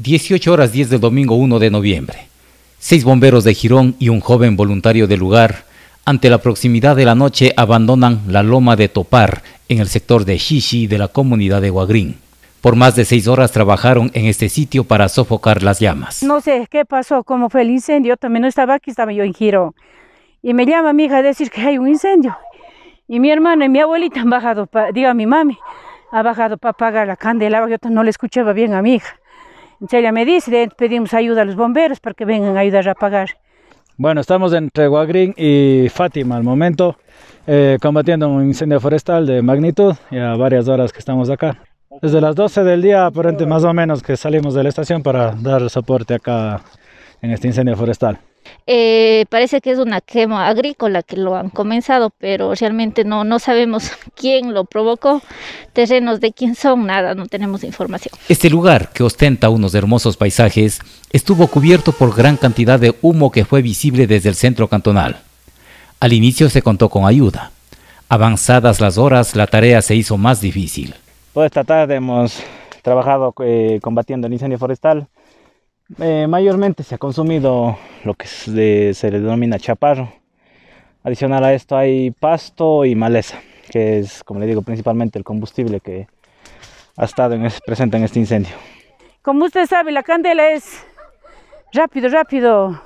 18 horas 10 del domingo 1 de noviembre. Seis bomberos de Girón y un joven voluntario del lugar, ante la proximidad de la noche, abandonan la loma de Topar en el sector de Xixi de la comunidad de Guagrín. Por más de seis horas trabajaron en este sitio para sofocar las llamas. No sé qué pasó, cómo fue el incendio, también no estaba aquí, estaba yo en Girón. Y me llama mi hija a decir que hay un incendio. Y mi hermana y mi abuelita han bajado, diga mi mami, ha bajado para apagar la candela, yo no le escuchaba bien a mi hija. Ella me dice, pedimos ayuda a los bomberos para que vengan a ayudar a apagar. Bueno, estamos entre Guagrín y Fátima al momento, eh, combatiendo un incendio forestal de magnitud, ya varias horas que estamos acá. Desde las 12 del día, aparente más o menos, que salimos de la estación para dar soporte acá en este incendio forestal. Eh, parece que es una quema agrícola que lo han comenzado, pero realmente no, sabemos quién lo provocó, terrenos de quién son, nada, no tenemos información. Este lugar, que ostenta unos hermosos paisajes, estuvo cubierto por gran cantidad de humo que fue visible desde el centro cantonal. Al inicio se contó con ayuda. Avanzadas las horas, la tarea se hizo más difícil. Toda pues esta tarde hemos trabajado eh, combatiendo el incendio forestal eh, mayormente se ha consumido lo que se le denomina chaparro. Adicional a esto hay pasto y maleza, que es, como le digo, principalmente el combustible que ha estado en presente en este incendio. Como usted sabe, la candela es rápido, rápido.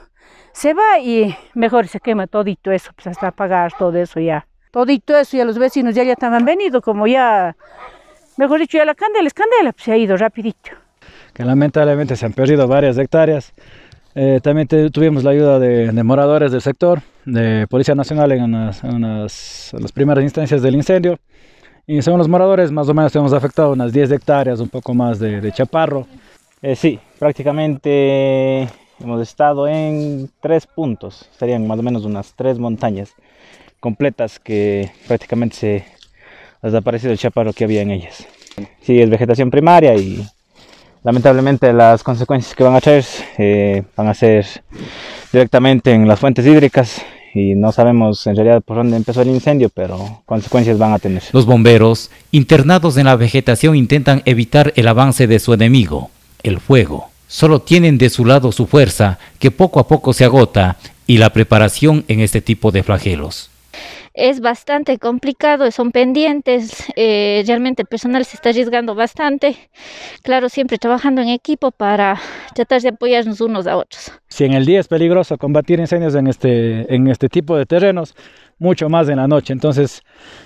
Se va y mejor se quema todito eso, pues, hasta apagar todo eso ya. Todito eso y los vecinos ya, ya estaban venido, como ya, mejor dicho, ya la candela es candela, pues se ha ido rapidito que lamentablemente se han perdido varias hectáreas. Eh, también tuvimos la ayuda de, moradores del sector, de Policía Nacional en, las primeras instancias del incendio. Y según los moradores, más o menos hemos afectado unas 10 hectáreas, un poco más de, chaparro. Eh, sí, prácticamente hemos estado en tres puntos, serían más o menos unas tres montañas completas que prácticamente se ha desaparecido el chaparro que había en ellas. Sí, es vegetación primaria y lamentablemente las consecuencias que van a traer eh, van a ser directamente en las fuentes hídricas y no sabemos en realidad por dónde empezó el incendio, pero consecuencias van a tener. Los bomberos, internados en la vegetación, intentan evitar el avance de su enemigo, el fuego. Solo tienen de su lado su fuerza, que poco a poco se agota, y la preparación en este tipo de flagelos es bastante complicado, son pendientes, eh, realmente el personal se está arriesgando bastante, claro, siempre trabajando en equipo para tratar de apoyarnos unos a otros. Si en el día es peligroso combatir incendios en este, en este tipo de terrenos, mucho más en la noche. Entonces,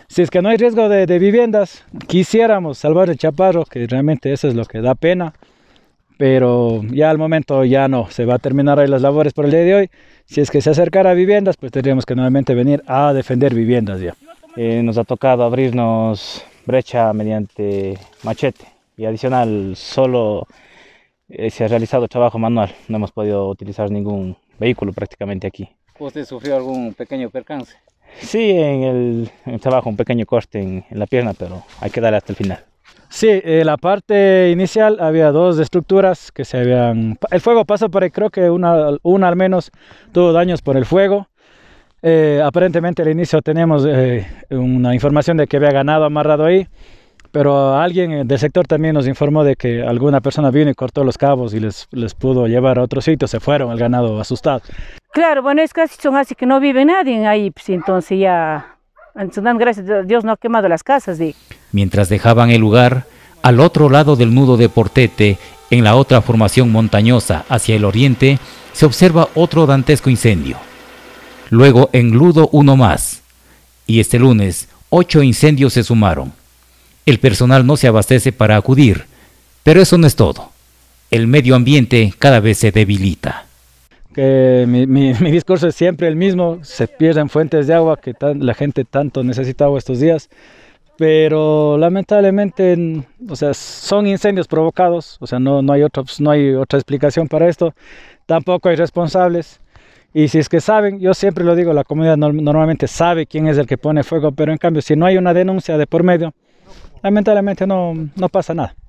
si es que no hay riesgo de, de viviendas, quisiéramos salvar el chaparro, que realmente eso es lo que da pena pero ya al momento ya no, se va a terminar ahí las labores por el día de hoy. Si es que se acercara a viviendas, pues tendríamos que nuevamente venir a defender viviendas ya. Eh, nos ha tocado abrirnos brecha mediante machete y adicional solo eh, se ha realizado trabajo manual, no hemos podido utilizar ningún vehículo prácticamente aquí. ¿Usted sufrió algún pequeño percance? Sí, en el, trabajo, un pequeño corte en, en la pierna, pero hay que darle hasta el final. Sí, en eh, la parte inicial había dos estructuras que se habían... El fuego pasó por ahí, creo que una, una al menos tuvo daños por el fuego. Eh, aparentemente al inicio tenemos eh, una información de que había ganado amarrado ahí, pero alguien del sector también nos informó de que alguna persona vino y cortó los cabos y les, les pudo llevar a otro sitio, se fueron el ganado asustado. Claro, bueno, es casi son así que no vive nadie ahí, pues, entonces ya, entonces, gracias a Dios no ha quemado las casas. y mientras dejaban el lugar al otro lado del nudo de Portete, en la otra formación montañosa hacia el oriente, se observa otro dantesco incendio. Luego engludo uno más. Y este lunes, ocho incendios se sumaron. El personal no se abastece para acudir, pero eso no es todo. El medio ambiente cada vez se debilita. Que mi, discurso es siempre el mismo, se pierden fuentes de agua que la gente tanto necesita estos días pero lamentablemente, o sea, son incendios provocados, o sea, no, no, hay otra, no hay otra explicación para esto, tampoco hay responsables. Y si es que saben, yo siempre lo digo, la comunidad normalmente sabe quién es el que pone fuego, pero en cambio, si no hay una denuncia de por medio, lamentablemente no, no pasa nada.